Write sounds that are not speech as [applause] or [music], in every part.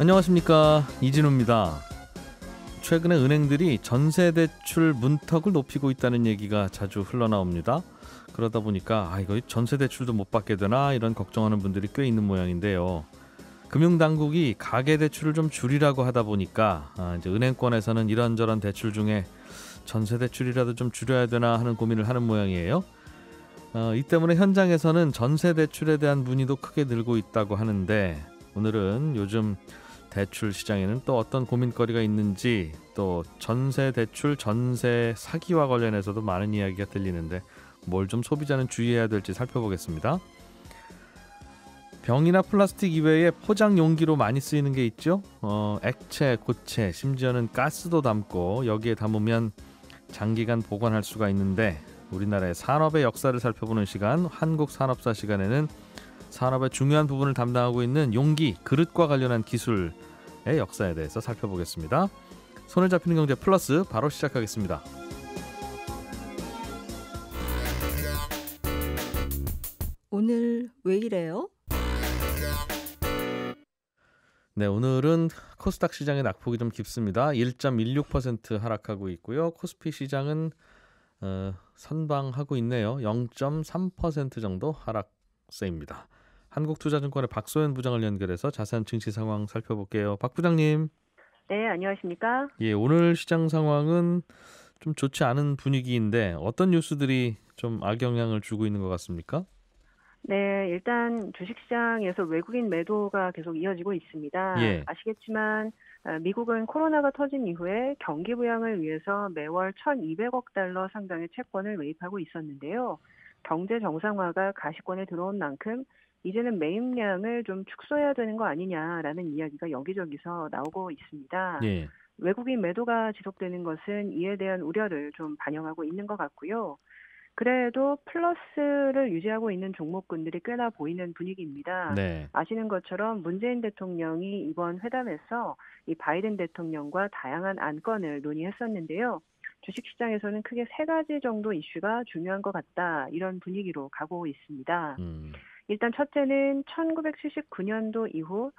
안녕하십니까 이진우입니다. 최근에 은행들이 전세 대출 문턱을 높이고 있다는 얘기가 자주 흘러나옵니다. 그러다 보니까 아 이거 전세 대출도 못 받게 되나 이런 걱정하는 분들이 꽤 있는 모양인데요. 금융당국이 가계 대출을 좀 줄이라고 하다 보니까 아, 이제 은행권에서는 이런저런 대출 중에 전세 대출이라도 좀 줄여야 되나 하는 고민을 하는 모양이에요. 어, 이 때문에 현장에서는 전세 대출에 대한 문의도 크게 늘고 있다고 하는데 오늘은 요즘 대출 시장에는 또 어떤 고민거리가 있는지 또 전세 대출 전세 사기와 관련해서도 많은 이야기가 들리는데 뭘 좀 소비자는 주의해야 될지 살펴보겠습니다. 병이나 플라스틱 이외에 포장 용기로 많이 쓰이는 게 있죠. 어, 액체, 고체, 심지어는 가스도 담고 여기에 담으면 장기간 보관할 수가 있는데 우리나라의 산업의 역사를 살펴보는 시간 한국 산업사 시간에는 산업의 중요한 부분을 담당하고 있는 용기, 그릇과 관련한 기술의 역사에 대해서 살펴보겠습니다. 손을 잡히는 경제 플러스 바로 시작하겠습니다. 오늘 왜 이래요? 네, 오늘은 코스닥 시장의 낙폭이 좀 깊습니다. 1.16% 하락하고 있고요. 코스피 시장은 어, 선방하고 있네요. 0.3% 정도 하락세입니다. 한국투자증권의 박소연 부장을 연결해서 자산 증시 상황 살펴볼게요. 박 부장님. 네, 안녕하십니까? 예, 오늘 시장 상황은 좀 좋지 않은 분위기인데 어떤 뉴스들이 좀 악영향을 주고 있는 것 같습니까? 네, 일단 주식시장에서 외국인 매도가 계속 이어지고 있습니다. 예. 아시겠지만 어, 미국은 코로나가 터진 이후에 경기 부양을 위해서 매월 1,200억 달러 상당의 채권을 매입하고 있었는데요. 경제 정상화가 가시권에 들어온 만큼 이제는 매입량을 좀 축소해야 되는 거 아니냐라는 이야기가 여기저기서 나오고 있습니다. 예. 외국인 매도가 지속되는 것은 이에 대한 우려를 좀 반영하고 있는 것 같고요. 그래도 플러스를 유지하고 있는 종목군들이 꽤나 보이는 분위기입니다. 네. 아시는 것처럼 문재인 대통령이 이번 회담에서 이 바이든 대통령과 다양한 안건을 논의했었는데요. 주식시장에서는 크게 세 가지 정도 이슈가 중요한 것 같다 이런 분위기로 가고 있습니다. 음. 일단 첫째는 1979년도 이후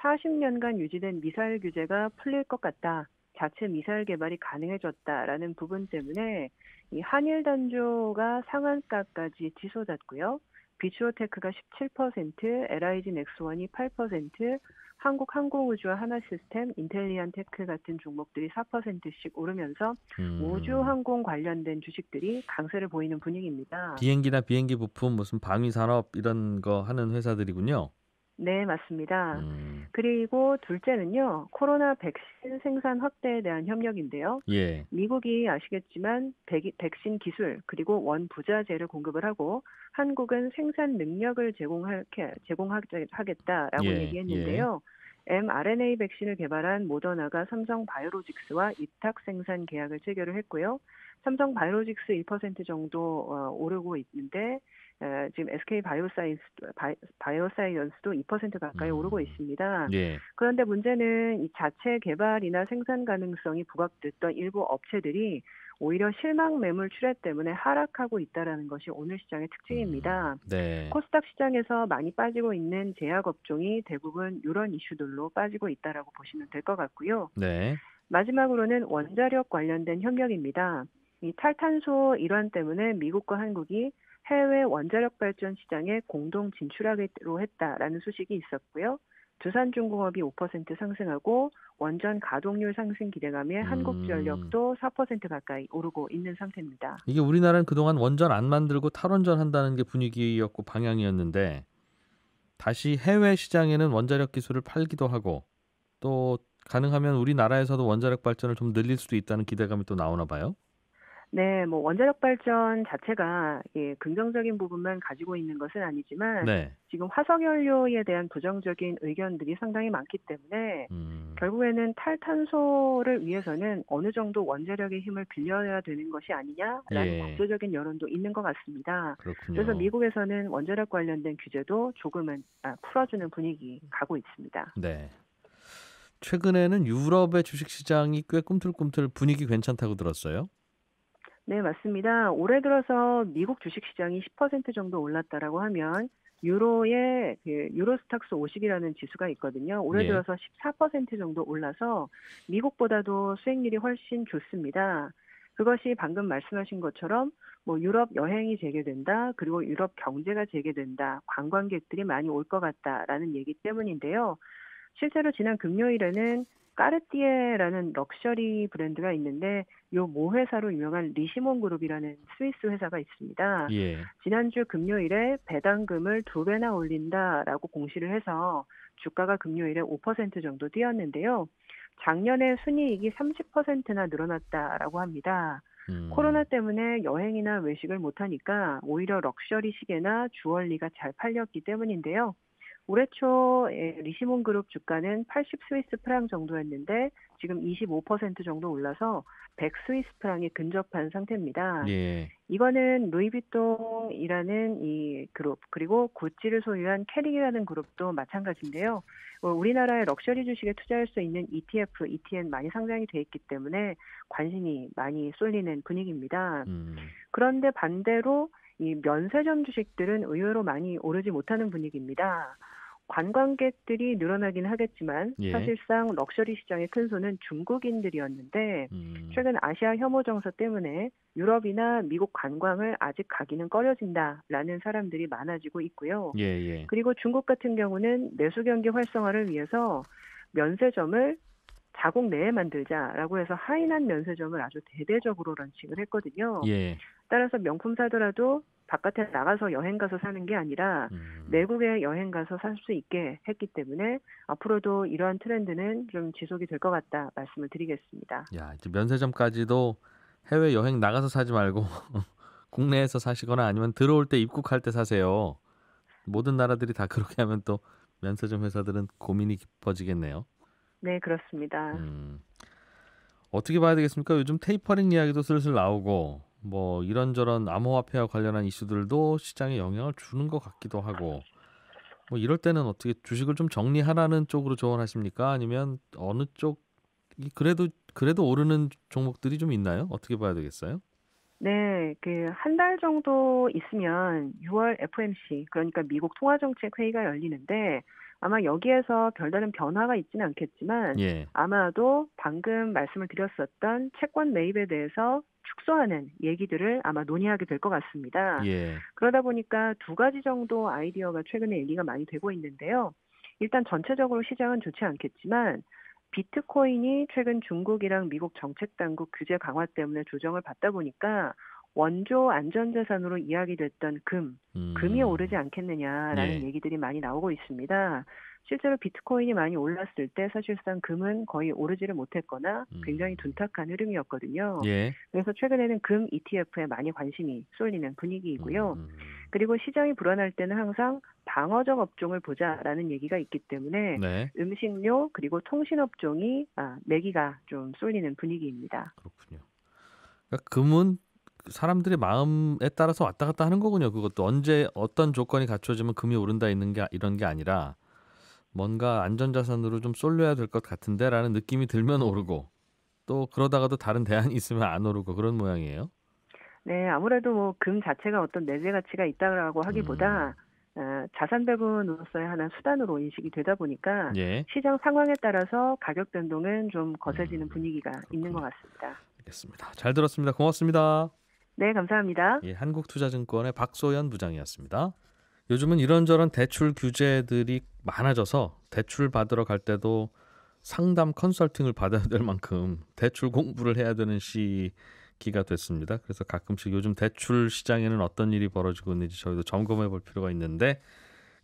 40년간 유지된 미사일 규제가 풀릴 것 같다. 자체 미사일 개발이 가능해졌다라는 부분 때문에 이 한일 단조가 상한가까지 치솟았고요. 비추어테크가 17%, LIG 넥스원이 8%, 한국항공우주와 하나시스템, 인텔리안테크 같은 종목들이 4%씩 오르면서 음. 우주항공 관련된 주식들이 강세를 보이는 분위기입니다. 비행기나 비행기 부품, 무슨 방위산업 이런 거 하는 회사들이군요. 네, 맞습니다. 음. 그리고 둘째는요, 코로나 백신 생산 확대에 대한 협력인데요. 예. 미국이 아시겠지만 백이, 백신 기술 그리고 원부자재를 공급을 하고 한국은 생산 능력을 제공할, 제공하겠다라고 예. 얘기했는데요. 예. mRNA 백신을 개발한 모더나가 삼성 바이오로직스와 입탁 생산 계약을 체결을 했고요. 삼성 바이오로직스 1% 정도 어, 오르고 있는데 지금 SK 바이오사이언스 바이, 오사이언스도2% 가까이 음. 오르고 있습니다. 예. 그런데 문제는 이 자체 개발이나 생산 가능성이 부각됐던 일부 업체들이 오히려 실망 매물 출애 때문에 하락하고 있다라는 것이 오늘 시장의 특징입니다. 음, 네. 코스닥 시장에서 많이 빠지고 있는 제약 업종이 대부분 이런 이슈들로 빠지고 있다라고 보시면 될 것 같고요. 네. 마지막으로는 원자력 관련된 협력입니다. 이 탈탄소 일환 때문에 미국과 한국이 해외 원자력 발전 시장에 공동 진출하기로 했다라는 소식이 있었고요. 두산중공업이 5% 상승하고 원전 가동률 상승 기대감에 음. 한국전력도 4% 가까이 오르고 있는 상태입니다. 이게 우리나라는 그동안 원전 안 만들고 탈원전 한다는 게 분위기였고 방향이었는데 다시 해외 시장에는 원자력 기술을 팔기도 하고 또 가능하면 우리나라에서도 원자력 발전을 좀 늘릴 수도 있다는 기대감이 또 나오나 봐요. 네, 뭐 원자력 발전 자체가 예, 긍정적인 부분만 가지고 있는 것은 아니지만 네. 지금 화석 연료에 대한 부정적인 의견들이 상당히 많기 때문에 음. 결국에는 탈탄소를 위해서는 어느 정도 원자력의 힘을 빌려야 되는 것이 아니냐라는 예. 국제적인 여론도 있는 것 같습니다. 그렇군요. 그래서 미국에서는 원자력 관련된 규제도 조금은 아, 풀어주는 분위기 가고 있습니다. 네. 최근에는 유럽의 주식시장이 꽤 꿈틀꿈틀 분위기 괜찮다고 들었어요. 네, 맞습니다. 올해 들어서 미국 주식 시장이 10% 정도 올랐다라고 하면 유로의 그 유로스탁스 50이라는 지수가 있거든요. 올해 예. 들어서 14% 정도 올라서 미국보다도 수익률이 훨씬 좋습니다. 그것이 방금 말씀하신 것처럼 뭐 유럽 여행이 재개된다, 그리고 유럽 경제가 재개된다, 관광객들이 많이 올 것 같다라는 얘기 때문인데요. 실제로 지난 금요일에는 까르띠에라는 럭셔리 브랜드가 있는데 요 모회사로 유명한 리시몬 그룹이라는 스위스 회사가 있습니다. 예. 지난주 금요일에 배당금을 두 배나 올린다라고 공시를 해서 주가가 금요일에 5% 정도 뛰었는데요. 작년에 순이익이 30%나 늘어났다라고 합니다. 음. 코로나 때문에 여행이나 외식을 못하니까 오히려 럭셔리 시계나 주얼리가 잘 팔렸기 때문인데요. 올해 초 리시몬 그룹 주가는 80 스위스 프랑 정도였는데 지금 25% 정도 올라서 100 스위스 프랑에 근접한 상태입니다. 예. 이거는 루이비통이라는 이 그룹 그리고 구찌를 소유한 캐릭이라는 그룹도 마찬가지인데요. 어, 우리나라의 럭셔리 주식에 투자할 수 있는 ETF, ETN 많이 상장이 돼 있기 때문에 관심이 많이 쏠리는 분위기입니다. 음. 그런데 반대로 이 면세점 주식들은 의외로 많이 오르지 못하는 분위기입니다. 관광객들이 늘어나긴 하겠지만 예. 사실상 럭셔리 시장의 큰 손은 중국인들이었는데 음. 최근 아시아 혐오 정서 때문에 유럽이나 미국 관광을 아직 가기는 꺼려진다라는 사람들이 많아지고 있고요. 예예. 예. 그리고 중국 같은 경우는 내수 경기 활성화를 위해서 면세점을 자국 내에 만들자라고 해서 하이난 면세점을 아주 대대적으로 런칭을 했거든요. 예. 따라서 명품 사더라도 바깥에 나가서 여행 가서 사는 게 아니라 음. 내국에 여행 가서 살 수 있게 했기 때문에 앞으로도 이러한 트렌드는 좀 지속이 될 것 같다 말씀을 드리겠습니다. 야, 이제 면세점까지도 해외 여행 나가서 사지 말고 [laughs] 국내에서 사시거나 아니면 들어올 때 입국할 때 사세요. 모든 나라들이 다 그렇게 하면 또 면세점 회사들은 고민이 깊어지겠네요. 네, 그렇습니다. 음. 어떻게 봐야 되겠습니까? 요즘 테이퍼링 이야기도 슬슬 나오고 뭐 이런저런 암호화폐와 관련한 이슈들도 시장에 영향을 주는 것 같기도 하고 뭐 이럴 때는 어떻게 주식을 좀 정리하라는 쪽으로 조언하십니까? 아니면 어느 쪽이 그래도 그래도 오르는 종목들이 좀 있나요? 어떻게 봐야 되겠어요? 네, 그 한 달 정도 있으면 6월 FOMC 그러니까 미국 통화정책 회의가 열리는데 아마 여기에서 별다른 변화가 있지는 않겠지만 예. 아마도 방금 말씀을 드렸었던 채권 매입에 대해서 축소하는 얘기들을 아마 논의하게 될 것 같습니다. 예. 그러다 보니까 두 가지 정도 아이디어가 최근에 얘기가 많이 되고 있는데요. 일단 전체적으로 시장은 좋지 않겠지만 비트코인이 최근 중국이랑 미국 정책 당국 규제 강화 때문에 조정을 받다 보니까 원조 안전자산으로 이야기됐던 금, 음. 금이 오르지 않겠느냐라는 네. 얘기들이 많이 나오고 있습니다. 실제로 비트코인이 많이 올랐을 때 사실상 금은 거의 오르지를 못했거나 음. 굉장히 둔탁한 흐름이었거든요. 예. 그래서 최근에는 금 ETF에 많이 관심이 쏠리는 분위기이고요. 음, 음, 음. 그리고 시장이 불안할 때는 항상 방어적 업종을 보자라는 얘기가 있기 때문에 네. 음식료 그리고 통신업종이 아, 매기가 좀 쏠리는 분위기입니다. 그렇군요. 그러니까 금은 사람들의 마음에 따라서 왔다 갔다 하는 거군요. 그것도 언제 어떤 조건이 갖춰지면 금이 오른다 있는 게 이런 게 아니라 뭔가 안전자산으로 좀 쏠려야 될 것 같은데라는 느낌이 들면 오르고 또 그러다가도 다른 대안이 있으면 안 오르고 그런 모양이에요. 네, 아무래도 뭐금 자체가 어떤 내재 가치가 있다라고 하기보다 음. 어, 자산 배분으로서의 하나 수단으로 인식이 되다 보니까 예. 시장 상황에 따라서 가격 변동은 좀 거세지는 음. 분위기가 그렇구나. 있는 것 같습니다. 알겠습니다. 잘 들었습니다. 고맙습니다. 네, 감사합니다. 예, 한국투자증권의 박소연 부장이었습니다. 요즘은 이런저런 대출 규제들이 많아져서 대출 받으러 갈 때도 상담 컨설팅을 받아야 될 만큼 대출 공부를 해야 되는 시기가 됐습니다. 그래서 가끔씩 요즘 대출 시장에는 어떤 일이 벌어지고 있는지 저희도 점검해 볼 필요가 있는데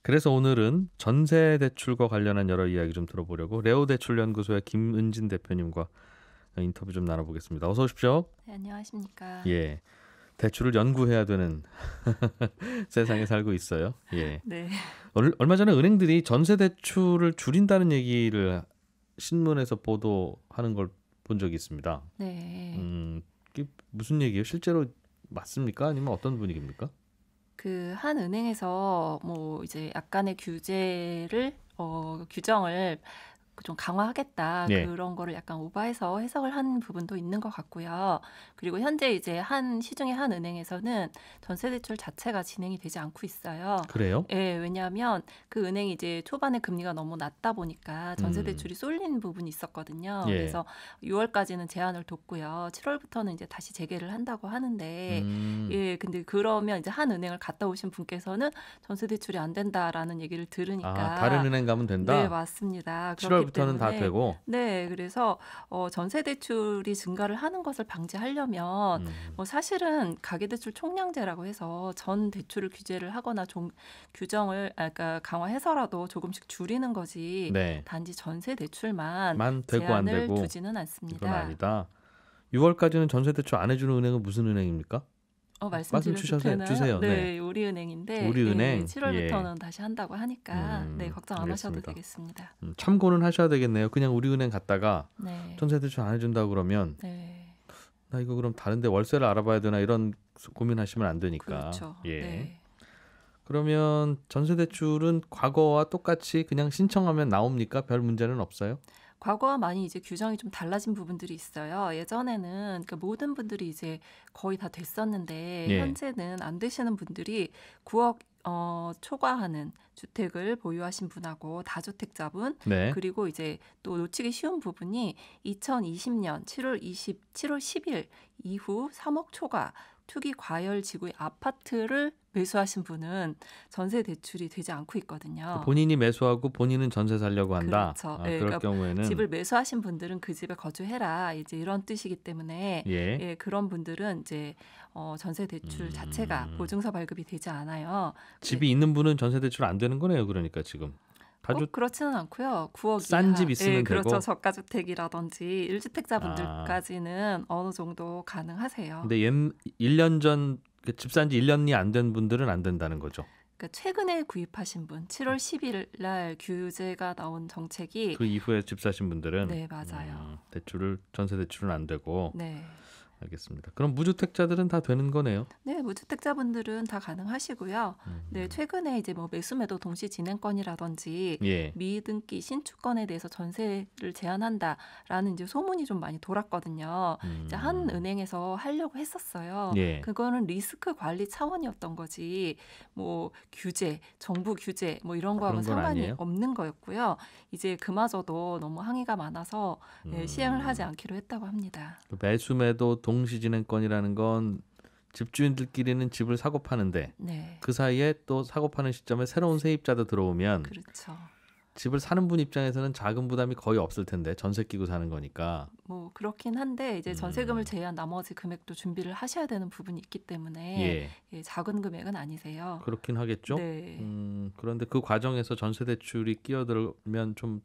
그래서 오늘은 전세 대출과 관련한 여러 이야기 좀 들어보려고 레오 대출 연구소의 김은진 대표님과 인터뷰 좀 나눠보겠습니다. 어서 오십시오. 네, 안녕하십니까. 예. 대출을 연구해야 되는 [laughs] 세상에 살고 있어요. 예. 네. 얼마 전에 은행들이 전세 대출을 줄인다는 얘기를 신문에서 보도하는 걸 본 적이 있습니다. 네. 음, 이게 무슨 얘기예요? 실제로 맞습니까? 아니면 어떤 분위기입니까? 그 한 은행에서 뭐 이제 약간의 규제를 어, 규정을 좀 강화하겠다 예. 그런 거를 약간 오버해서 해석을 한 부분도 있는 것 같고요. 그리고 현재 이제 한 시중의 한 은행에서는 전세 대출 자체가 진행이 되지 않고 있어요. 그래요? 예, 왜냐하면 그 은행이 이제 초반에 금리가 너무 낮다 보니까 전세 대출이 음. 쏠린 부분이 있었거든요. 예. 그래서 6월까지는 제한을 뒀고요. 7월부터는 이제 다시 재개를 한다고 하는데 음. 예, 근데 그러면 이제 한 은행을 갔다 오신 분께서는 전세 대출이 안 된다라는 얘기를 들으니까 아, 다른 은행 가면 된다. 네, 맞습니다. 7월 10월부터는 다 되고. 네, 그래서 어, 전세 대출이 증가를 하는 것을 방지하려면 음. 뭐 사실은 가계 대출 총량제라고 해서 전 대출을 규제를 하거나 종, 규정을 아까 그러니까 강화해서라도 조금씩 줄이는 거지 네. 단지 전세 대출만 만 되고 안 되고 두지는 않습니다. 이건 아니다. 6월까지는 전세 대출 안 해주는 은행은 무슨 은행입니까? 어, 아, 말씀, 말씀 주셔서 주세요. 네, 네. 우리은행인데 우리은행 예, 7월부터는 예. 다시 한다고 하니까 네, 음, 네 걱정 안 알겠습니다. 하셔도 되겠습니다. 음, 참고는 하셔야 되겠네요. 그냥 우리은행 갔다가 네. 전세 대출 안 해준다 그러면 네. 나 이거 그럼 다른데 월세를 알아봐야 되나 이런 고민하시면 안 되니까. 그렇죠. 예. 네. 그러면 전세 대출은 과거와 똑같이 그냥 신청하면 나옵니까? 별 문제는 없어요? 과거와 많이 이제 규정이 좀 달라진 부분들이 있어요. 예전에는 그러니까 모든 분들이 이제 거의 다 됐었는데 예. 현재는 안 되시는 분들이 9억 어, 초과하는 주택을 보유하신 분하고 다주택자분 네. 그리고 이제 또 놓치기 쉬운 부분이 2020년 7월 20 7월 10일 이후 3억 초과 투기 과열 지구의 아파트를 매수하신 분은 전세 대출이 되지 않고 있거든요. 그러니까 본인이 매수하고 본인은 전세 살려고 한다. 그렇죠. 아, 예, 그럴 그러니까 경우에는 집을 매수하신 분들은 그 집에 거주해라 이제 이런 뜻이기 때문에 예, 예 그런 분들은 이제 어, 전세 대출 음. 자체가 보증서 발급이 되지 않아요. 집이 네. 있는 분은 전세 대출 안 되는 거네요. 그러니까 지금. 꼭 어, 그렇지는 않고요. 9억 싼집 있으면 예, 그렇죠. 되고. 저가주택이라든지 1주택자분들까지는 아. 어느 정도 가능하세요. 근데 1년 전 그러니까 집산 지 1년이 안 된 분들은 안 된다는 거죠. 그러니까 최근에 구입하신 분, 7월 10일 날 규제가 나온 정책이 그 이후에 집 사신 분들은 네 맞아요. 음, 대출을 전세 대출은 안 되고 네. 알겠습니다. 그럼 무주택자들은 다 되는 거네요? 네, 무주택자분들은 다 가능하시고요. 음. 네, 최근에 이제 뭐 매수매도 동시 진행권이라든지 예. 미등기 신축권에 대해서 전세를 제한한다라는 이제 소문이 좀 많이 돌았거든요. 음. 이제 한 음. 은행에서 하려고 했었어요. 예. 그거는 리스크 관리 차원이었던 거지 뭐 규제, 정부 규제 뭐 이런 거하고 상관이 아니에요? 없는 거였고요. 이제 그마저도 너무 항의가 많아서 예, 음. 네, 시행을 하지 않기로 했다고 합니다. 그 매수매도 동시 진행권이라는 건 집주인들끼리는 집을 사고 파는데 네. 그 사이에 또 사고 파는 시점에 새로운 세입자도 들어오면 그렇죠. 집을 사는 분 입장에서는 작은 부담이 거의 없을 텐데 전세 끼고 사는 거니까. 뭐 그렇긴 한데 이제 전세금을 음. 제외한 나머지 금액도 준비를 하셔야 되는 부분이 있기 때문에 예. 예, 작은 금액은 아니세요. 그렇긴 하겠죠. 네. 음, 그런데 그 과정에서 전세 대출이 끼어들면 좀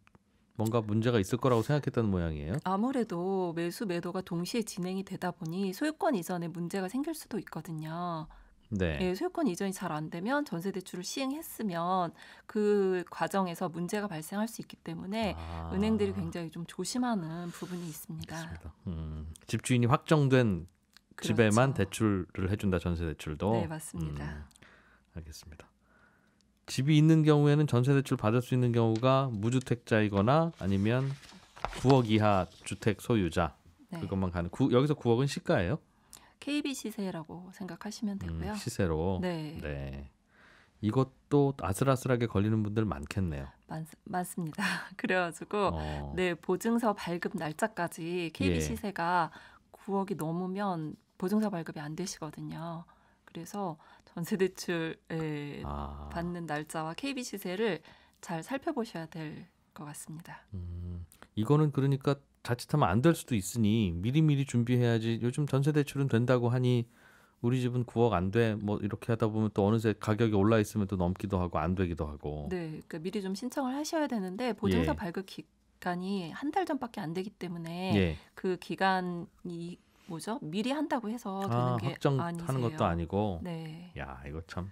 뭔가 문제가 있을 거라고 생각했던 모양이에요. 아무래도 매수 매도가 동시에 진행이 되다 보니 소유권 이전에 문제가 생길 수도 있거든요. 네. 예, 소유권 이전이 잘 안 되면 전세 대출을 시행했으면 그 과정에서 문제가 발생할 수 있기 때문에 아. 은행들이 굉장히 좀 조심하는 부분이 있습니다. 음, 집주인이 확정된 그렇죠. 집에만 대출을 해준다 전세 대출도. 네 맞습니다. 음, 알겠습니다. 집이 있는 경우에는 전세 대출 받을 수 있는 경우가 무주택자이거나 아니면 9억 이하 주택 소유자 네. 그것만 가는 구, 여기서 9억은 시가예요? KB 시세라고 생각하시면 음, 되고요. 음, 시세로. 네. 네. 이것도 아슬아슬하게 걸리는 분들 많겠네요. 많, 습니다 [laughs] 그래가지고 어. 네 보증서 발급 날짜까지 KB 시세가 예. 9억이 넘으면 보증서 발급이 안 되시거든요. 그래서 전세 대출 예, 아. 받는 날짜와 KB 시세를 잘 살펴보셔야 될 것 같습니다. 음, 이거는 그러니까 자칫하면 안 될 수도 있으니 미리미리 준비해야지. 요즘 전세 대출은 된다고 하니 우리 집은 9억 안 돼. 뭐 이렇게 하다 보면 또 어느새 가격이 올라 있으면 또 넘기도 하고 안 되기도 하고. 네, 그러니까 미리 좀 신청을 하셔야 되는데 보증서 예. 발급 기간이 한 달 전밖에 안 되기 때문에 예. 그 기간이 뭐죠? 미리 한다고 해서 아, 되는 아, 게아니세 하는 것도 아니고. 네. 야, 이거 참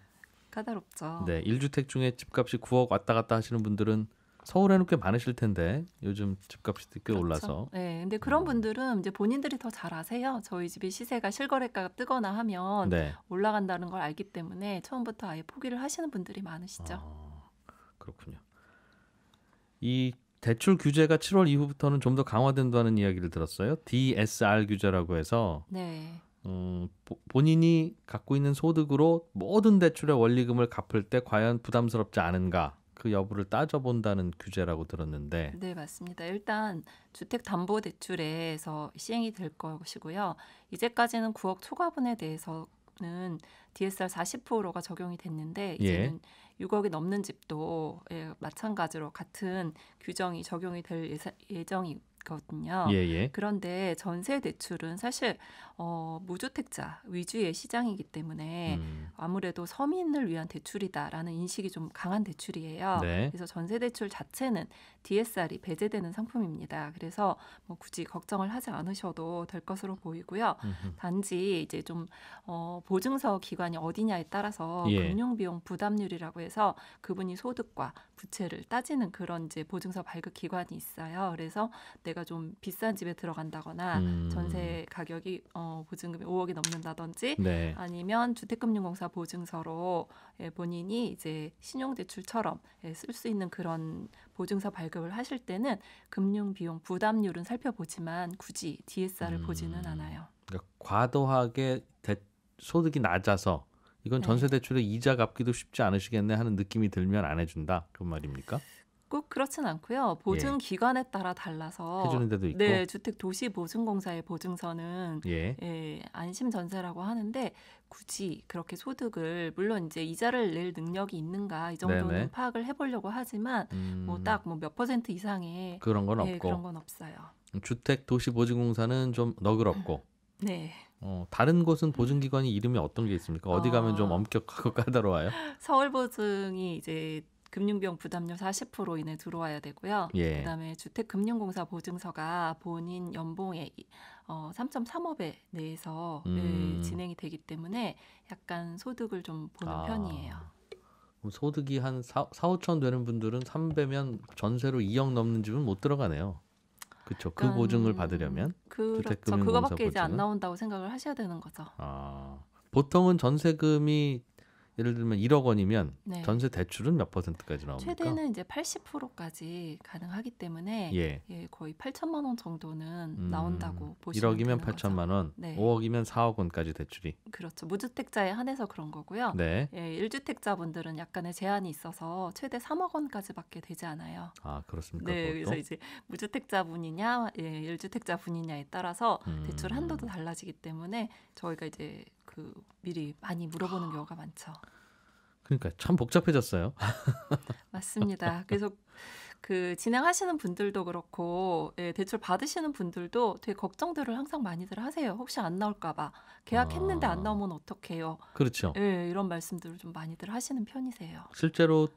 까다롭죠. 네, 1주택 중에 집값이 9억 왔다 갔다 하시는 분들은 서울에는 꽤 많으실 텐데 요즘 집값이 꽤 그렇죠. 올라서. 네, 근데 그런 음. 분들은 이제 본인들이 더 잘 아세요. 저희 집이 시세가 실거래가가 뜨거나 하면 네. 올라간다는 걸 알기 때문에 처음부터 아예 포기를 하시는 분들이 많으시죠. 아, 그렇군요. 이 대출 규제가 7월 이후부터는 좀 더 강화된다는 이야기를 들었어요. DSR 규제라고 해서 네. 음, 본인이 갖고 있는 소득으로 모든 대출의 원리금을 갚을 때 과연 부담스럽지 않은가 그 여부를 따져본다는 규제라고 들었는데 네 맞습니다. 일단 주택담보대출에서 시행이 될 것이고요. 이제까지는 9억 초과분에 대해서는 DSR 40%가 적용이 됐는데 예. 이제는 예. 6억이 넘는 집도 예, 마찬가지로 같은 규정이 적용이 될 예정이거든요. 예예. 예. 그런데 전세 대출은 사실 어, 무주택자 위주의 시장이기 때문에 음. 아무래도 서민을 위한 대출이다라는 인식이 좀 강한 대출이에요. 네. 그래서 전세 대출 자체는 DSR이 배제되는 상품입니다. 그래서 뭐 굳이 걱정을 하지 않으셔도 될 것으로 보이고요. 음흠. 단지 이제 좀 어, 보증서 기관이 어디냐에 따라서 예. 금융 비용 부담률이라고 해서 그분이 소득과 부채를 따지는 그런 이제 보증서 발급 기관이 있어요. 그래서 내가 좀 비싼 집에 들어간다거나 음. 전세 가격이 어, 보증금이 5억이 넘는다든지 네. 아니면 주택금융공사 보증서로 예, 본인이 이제 신용대출처럼 예, 쓸수 있는 그런 보증서 발급을 하실 때는 금융비용 부담률은 살펴보지만 굳이 DSR을 음, 보지는 않아요. 그러니까 과도하게 대, 소득이 낮아서 이건 전세 대출의 네. 이자 갚기도 쉽지 않으시겠네 하는 느낌이 들면 안 해준다 그런 말입니까? 꼭 그렇진 않고요. 보증 예. 기관에 따라 달라서 해주는 데도 있고. 네, 주택 도시 보증공사의 보증서는 예. 예, 안심 전세라고 하는데 굳이 그렇게 소득을 물론 이제 이자를 낼 능력이 있는가 이 정도는 네네. 파악을 해보려고 하지만 뭐 음. 뭐딱 뭐 몇 퍼센트 이상의 그런 건 예, 없고 그런 건 없어요. 주택 도시 보증공사는 좀 너그럽고. [laughs] 네. 어, 다른 곳은 보증기관이 이름이 어떤 게 있습니까? 어디 가면 어... 좀 엄격하고 [laughs] 까다로워요? 서울보증이 이제 금융비용 부담료 40% 이내 들어와야 되고요. 예. 그다음에 주택금융공사 보증서가 본인 연봉의 어, 3.35배 내에서 예, 음. 예, 진행이 되기 때문에 약간 소득을 좀 보는 아. 편이에요. 소득이 한 4, 4, 5천 되는 분들은 3배면 전세로 2억 넘는 집은 못 들어가네요. 그렇죠. 그 보증을 받으려면 그렇죠. 주택금융공사 그거밖에 보증은? 이제 안 나온다고 생각을 하셔야 되는 거죠. 아, 보통은 전세금이 예를 들면 1억 원이면 네. 전세 대출은 몇 퍼센트까지 나옵니까? 최대는 이제 80%까지 가능하기 때문에 예. 예 거의 8천만 원 정도는 음, 나온다고 보시면 1억이면 8천만 원, 네. 5억이면 4억 원까지 대출이. 그렇죠. 무주택자에 한해서 그런 거고요. 네. 예, 1주택자분들은 약간의 제한이 있어서 최대 3억 원까지밖에 되지 않아요. 아, 그렇습니까? 네, 그것도? 그래서 이제 무주택자분이냐, 예, 1주택자분이냐에 따라서 음. 대출 한도도 달라지기 때문에 저희가 이제 그 미리 많이 물어보는 아. 경우가 많죠. 그러니까 참 복잡해졌어요. [laughs] 맞습니다. 그래서 그 진행하시는 분들도 그렇고 예, 대출 받으시는 분들도 되게 걱정들을 항상 많이들 하세요. 혹시 안 나올까봐 계약했는데 안 아. 나오면 어떡해요? 그렇죠. 예, 이런 말씀들을 좀 많이들 하시는 편이세요. 실제로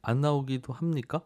안 나오기도 합니까?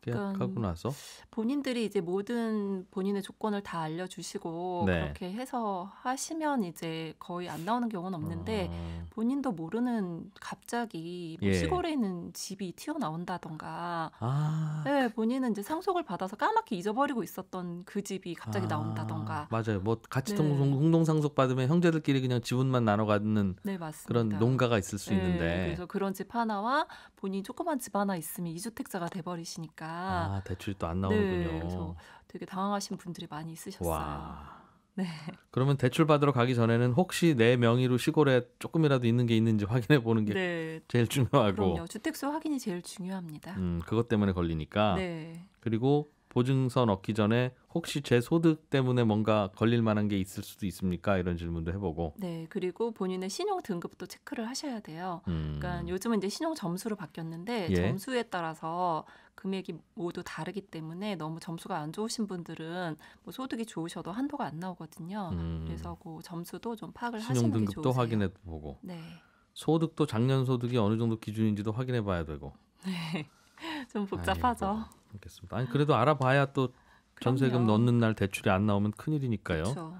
계약하고 나서 본인들이 이제 모든 본인의 조건을 다 알려주시고 네. 그렇게 해서 하시면 이제 거의 안 나오는 경우는 없는데 아. 본인도 모르는 갑자기 뭐 예. 시골에 있는 집이 튀어나온다던가 아. 네, 본인은 이제 상속을 받아서 까맣게 잊어버리고 있었던 그 집이 갑자기 아. 나온다던가 맞아요 뭐 같이 네. 공동상속 받으면 형제들끼리 그냥 지분만 나눠 갖는 네, 그런 농가가 있을 수 예, 있는데 그래서 그런 집 하나와 본인 조그만 집 하나 있으면 이주택자가 돼버리시니까 아, 대출도안 네, 나오는군요. 네, 그래서 되게 당황하신 분들이 많이 있으셨어요. 와. 네. 그러면 대출 받으러 가기 전에는 혹시 내 명의로 시골에 조금이라도 있는 게 있는지 확인해 보는 게 네. 제일 중요하고. 그럼요. 주택수 확인이 제일 중요합니다. 음, 그것 때문에 걸리니까. 네. 그리고 보증서 넣기 전에 혹시 제 소득 때문에 뭔가 걸릴 만한 게 있을 수도 있습니까? 이런 질문도 해보고. 네, 그리고 본인의 신용 등급도 체크를 하셔야 돼요. 그러니까 음. 그러니까 요즘은 이제 신용 점수로 바뀌었는데 예. 점수에 따라서 금액이 모두 다르기 때문에 너무 점수가 안 좋으신 분들은 뭐 소득이 좋으셔도 한도가 안 나오거든요. 음. 그래서 그 점수도 좀 파악을 하시는 게 좋으세요. 신용 등급도 확인해 보고. 네. 소득도 작년 소득이 어느 정도 기준인지도 확인해 봐야 되고. 네. [laughs] 좀 복잡하죠. 아이고. 알겠습니다. 아니 그래도 알아봐야 또 전세금 넣는 날 대출이 안 나오면 큰일이니까요. 그쵸.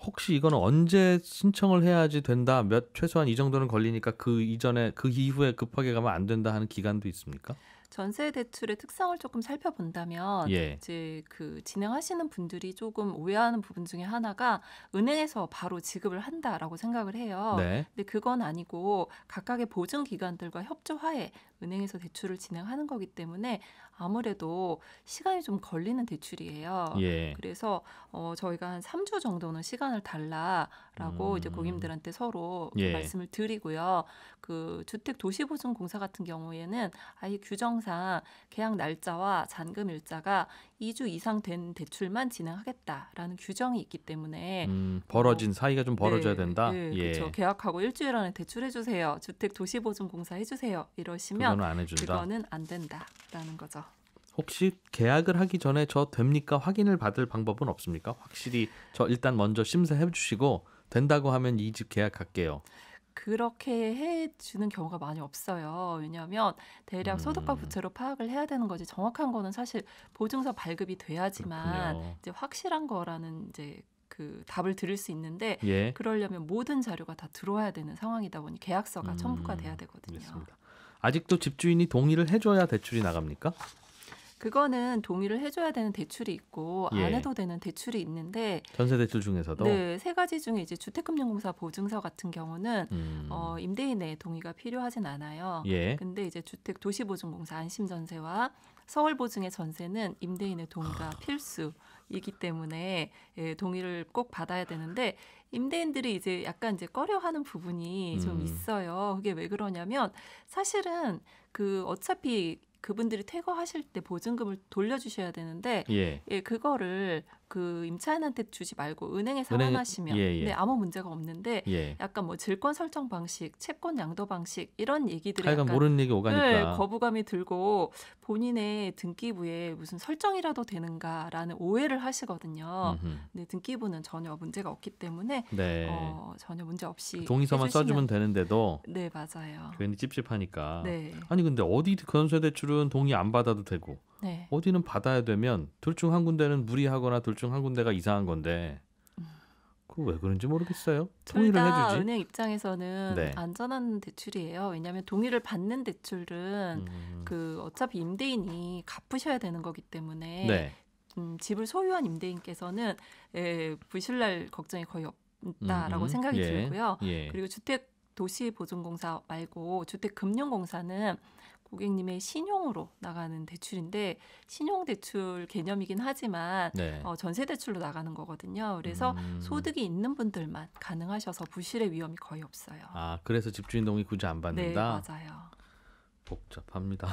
혹시 이거는 언제 신청을 해야지 된다. 몇 최소한 이 정도는 걸리니까 그 이전에 그 이후에 급하게 가면 안 된다 하는 기간도 있습니까? 전세 대출의 특성을 조금 살펴본다면 예. 이제 그 진행하시는 분들이 조금 오해하는 부분 중에 하나가 은행에서 바로 지급을 한다라고 생각을 해요. 네. 근데 그건 아니고 각각의 보증 기관들과 협조하에 은행에서 대출을 진행하는 거기 때문에 아무래도 시간이 좀 걸리는 대출이에요. 예. 그래서 어, 저희가 한 3주 정도는 시간을 달라 라고 음. 이제 고객님들한테 서로 예. 말씀을 드리고요. 그 주택 도시보증공사 같은 경우에는 아예 규정상 계약 날짜와 잔금 일자가 2주 이상 된 대출만 진행하겠다라는 규정이 있기 때문에 음, 뭐 벌어진 어, 사이가 좀 벌어져야 네, 된다. 네, 예. 그렇죠. 계약하고 일주일 안에 대출해 주세요. 주택 도시보증공사 해 주세요. 이러시면 그거는 안, 해준다. 그거는 안 된다라는 거죠. 혹시 계약을 하기 전에 저 됩니까 확인을 받을 방법은 없습니까? 확실히 저 일단 먼저 심사해 주시고 된다고 하면 이 집 계약할게요. 그렇게 해주는 경우가 많이 없어요. 왜냐하면 대략 음. 소득과 부채로 파악을 해야 되는 거지 정확한 거는 사실 보증서 발급이 돼야지만 그렇군요. 이제 확실한 거라는 이제 그 답을 들을 수 있는데 예. 그러려면 모든 자료가 다 들어와야 되는 상황이다 보니 계약서가 음, 첨부가 돼야 되거든요. 알겠습니다. 아직도 집주인이 동의를 해줘야 대출이 나갑니까? 그거는 동의를 해줘야 되는 대출이 있고 예. 안 해도 되는 대출이 있는데 전세 대출 중에서도 네세 가지 중에 이제 주택금융공사 보증서 같은 경우는 음. 어, 임대인의 동의가 필요하진 않아요. 예. 근데 이제 주택 도시보증공사 안심전세와 서울보증의 전세는 임대인의 동의가 아. 필수이기 때문에 예, 동의를 꼭 받아야 되는데 임대인들이 이제 약간 이제 꺼려하는 부분이 음. 좀 있어요. 그게 왜 그러냐면 사실은 그 어차피 그분들이 퇴거하실 때 보증금을 돌려주셔야 되는데 예. 예 그거를 그 임차인한테 주지 말고 은행에 상환하시면 은행, 예, 예. 네, 아무 문제가 없는데 예. 약간 뭐 질권 설정 방식, 채권 양도 방식 이런 얘기들이 약간 모르는 얘기 오가니까 네, 거부감이 들고 본인의 등기부에 무슨 설정이라도 되는가라는 오해를 하시거든요. 음 근데 등기부는 전혀 문제가 없기 때문에 네. 어, 전혀 문제 없이 그 동의서만 해주시면, 써주면 되는데도 네 맞아요. 괜히 찝찝하니까. 네. 아니 근데 어디 그 건설대출은 동의 안 받아도 되고 네. 어디는 받아야 되면 둘 중 한 군데는 무리하거나 둘 중 한 군데가 이상한 건데 그왜 그런지 모르겠어요. 통일을 해주지. 은행 입장에서는 네. 안전한 대출이에요. 왜냐하면 동의를 받는 대출은 음. 그 어차피 임대인이 갚으셔야 되는 거기 때문에 네. 음, 집을 소유한 임대인께서는 에, 예, 부실날 걱정이 거의 없다라고 음, 음. 생각이 예. 들고요. 예. 그리고 주택 도시보증공사 말고 주택금융공사는 고객님의 신용으로 나가는 대출인데 신용 대출 개념이긴 하지만 네. 어, 전세 대출로 나가는 거거든요. 그래서 음. 소득이 있는 분들만 가능하셔서 부실의 위험이 거의 없어요. 아 그래서 집주인 동의 굳이 안 받는다. 네 맞아요. 복잡합니다.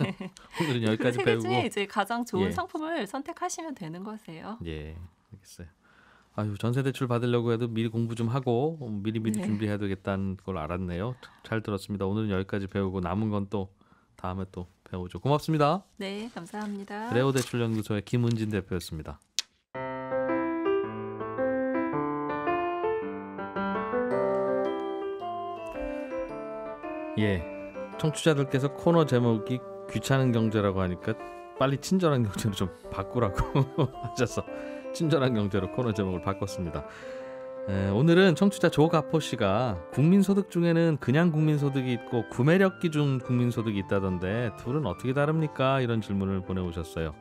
네. [laughs] 오늘은 그 여기까지 세계 배우고 중에 이제 가장 좋은 예. 상품을 선택하시면 되는 거세요. 예, 알겠어요. 아유 전세 대출 받으려고 해도 미리 공부 좀 하고 미리 미리 네. 준비해야 되겠다는 걸 알았네요. 잘 들었습니다. 오늘은 여기까지 배우고 남은 건또 다음에 또 배우죠. 고맙습니다. 네, 감사합니다. 레오 대출연구소의 김은진 대표였습니다. 예, 청취자들께서 코너 제목이 귀찮은 경제라고 하니까 빨리 친절한 경제로 좀 바꾸라고 [laughs] 하셔서 친절한 경제로 코너 제목을 바꿨습니다. 에, 예, 오늘은 청취자 조가포 씨가 국민소득 중에는 그냥 국민소득이 있고 구매력 기준 국민소득이 있다던데 둘은 어떻게 다릅니까? 이런 질문을 보내오셨어요.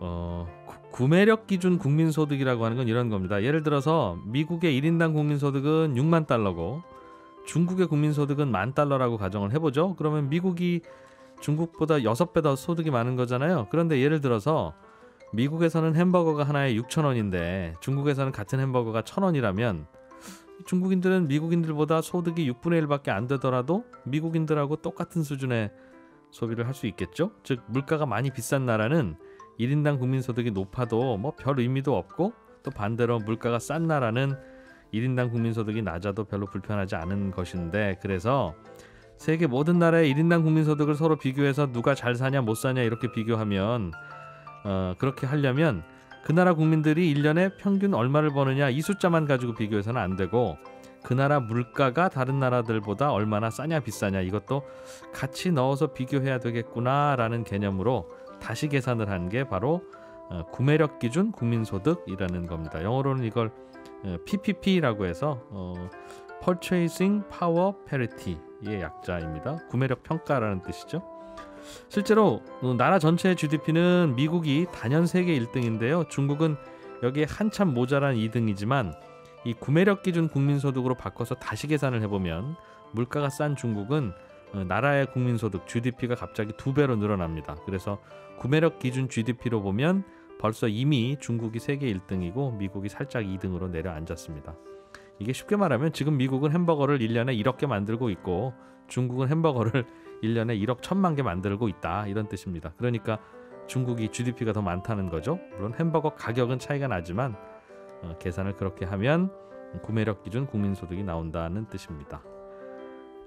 어, 구매력 기준 국민소득이라고 하는 건 이런 겁니다. 예를 들어서 미국의 1인당 국민소득은 6만 달러고 중국의 국민소득은 만 달러라고 가정을 해보죠. 그러면 미국이 중국보다 6배 더 소득이 많은 거잖아요. 그런데 예를 들어서 미국에서는 햄버거가 하나에 6,000원인데 중국에서는 같은 햄버거가 1,000원이라면 중국인들은 미국인들보다 소득이 6분의 1밖에 안 되더라도 미국인들하고 똑같은 수준의 소비를 할 수 있겠죠? 즉 물가가 많이 비싼 나라는 1인당 국민소득이 높아도 뭐 별 의미도 없고 또 반대로 물가가 싼 나라는 1인당 국민소득이 낮아도 별로 불편하지 않은 것인데 그래서 세계 모든 나라의 1인당 국민소득을 서로 비교해서 누가 잘 사냐 못 사냐 이렇게 비교하면 어, 그렇게 하려면 그 나라 국민들이 1년에 평균 얼마를 버느냐 이 숫자만 가지고 비교해서는 안 되고 그 나라 물가가 다른 나라들보다 얼마나 싸냐 비싸냐 이것도 같이 넣어서 비교해야 되겠구나라는 개념으로 다시 계산을 한 게 바로 어, 구매력 기준 국민소득이라는 겁니다. 영어로는 이걸 어, PPP라고 해서 어, Purchasing Power Parity의 약자입니다. 구매력 평가라는 뜻이죠. 실제로 어, 나라 전체의 GDP는 미국이 단연 세계 1등인데요. 중국은 여기에 한참 모자란 2등이지만 이 구매력 기준 국민소득으로 바꿔서 다시 계산을 해보면 물가가 싼 중국은 어, 나라의 국민소득 GDP가 갑자기 두 배로 늘어납니다. 그래서 구매력 기준 GDP로 보면 벌써 이미 중국이 세계 1등이고 미국이 살짝 2등으로 내려앉았습니다. 이게 쉽게 말하면 지금 미국은 햄버거를 1년에 이렇게 만들고 있고 중국은 햄버거를 1년에 1억 1천만 개 만들고 있다 이런 뜻입니다. 그러니까 중국이 GDP가 더 많다는 거죠. 물론 햄버거 가격은 차이가 나지만 어, 계산을 그렇게 하면 구매력 기준 국민소득이 나온다는 뜻입니다.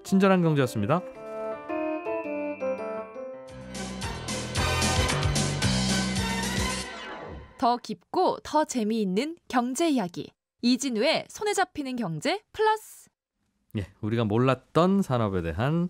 친절한 경제였습니다. 더 깊고 더 재미있는 경제 이야기. 이진우의 손에 잡히는 경제 플러스. 예, 우리가 몰랐던 산업에 대한